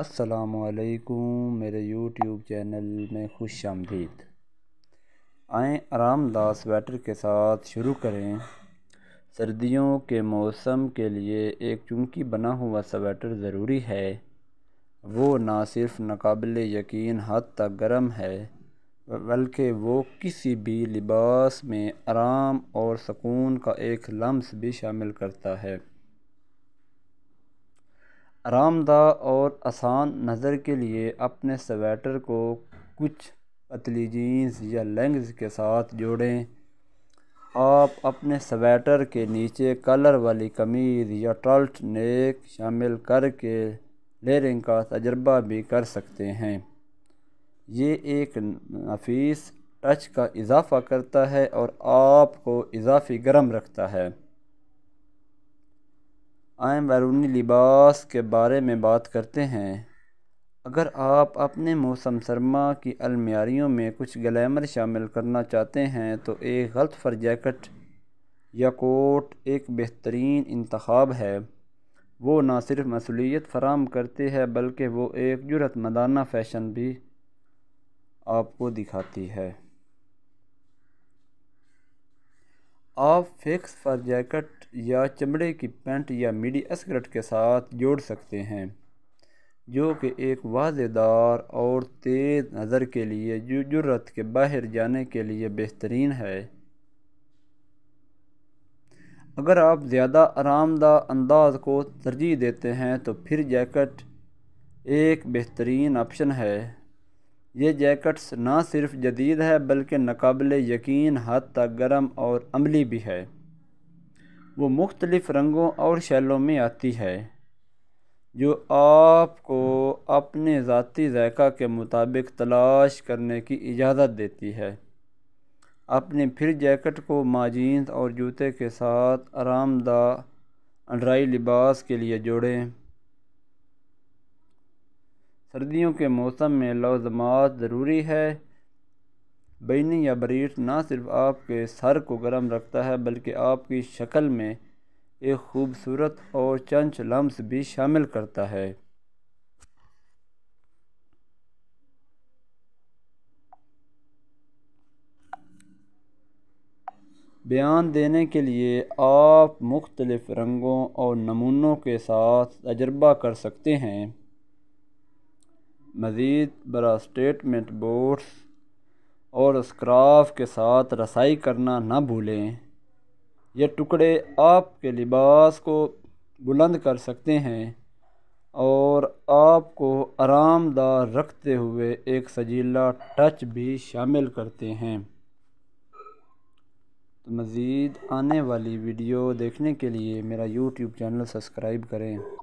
असलकुम मेरे YouTube channel में खुश आमदीद आएँ आरामदार स्वेटर के साथ शुरू करें सर्दियों के मौसम के लिए एक चुमकी बना हुआ स्वेटर ज़रूरी है वो ना सिर्फ नाकबिल यकीन हद तक गर्म है बल्कि वो किसी भी लिबास में आराम और सकून का एक लम्स भी शामिल करता है आरामदा और आसान नज़र के लिए अपने स्वेटर को कुछ पतली जीन्स या लेंग्स के साथ जोड़ें आप अपने स्वेटर के नीचे कलर वाली कमीज़ या टल्ट नेक शामिल करके लेयरिंग का तजर्बा भी कर सकते हैं ये एक नफीस टच का इजाफ़ा करता है और आपको इजाफ़ी गर्म रखता है आयम बैरूनी लिबास के बारे में बात करते हैं अगर आप अपने मौसम सरमा की अलमारियों में कुछ ग्लैमर शामिल करना चाहते हैं तो एक गलत फर जैकेट या कोट एक बेहतरीन इंतखब है वो ना सिर्फ मसलियत फराम करती है बल्कि वो एक मदाना फ़ैशन भी आपको दिखाती है आप फिक्स फर जैकेट या चमड़े की पेंट या मिडी स्कर्ट के साथ जोड़ सकते हैं जो कि एक वाजेदार और तेज़ नज़र के लिए जरूरत के बाहर जाने के लिए बेहतरीन है अगर आप ज़्यादा आरामदा अंदाज को तरजीह देते हैं तो फिर जैकेट एक बेहतरीन ऑप्शन है ये जैकेट्स ना सिर्फ जदीद है बल्कि नाकबिल यकीन हद तक गर्म और अमली भी है वो मुख्तलिफ़ रंगों और शैलों में आती है जो आपको अपने ज़ाती जायका के मुताबिक तलाश करने की इजाज़त देती है अपने फिर जैकेट को माजींस और जूते के साथ आरामदा अंड्राई लिबास के लिए जोड़ें सर्दियों के मौसम में लाजमात ज़रूरी है बैनी या बरीश ना सिर्फ आपके सर को गर्म रखता है बल्कि आपकी शक्ल में एक खूबसूरत और चंच लम्स भी शामिल करता है बयान देने के लिए आप मुख्तलिफ़ रंगों और नमूनों के साथ तजर्बा कर सकते हैं मज़ीद बड़ा स्टेटमेंट बोर्ड्स और स्क्राफ के साथ रसाई करना ना भूलें ये टुकड़े आपके लिबास को बुलंद कर सकते हैं और आपको आरामदार रखते हुए एक सजीला टच भी शामिल करते हैं तो मज़ीद आने वाली वीडियो देखने के लिए मेरा यूट्यूब चैनल सब्सक्राइब करें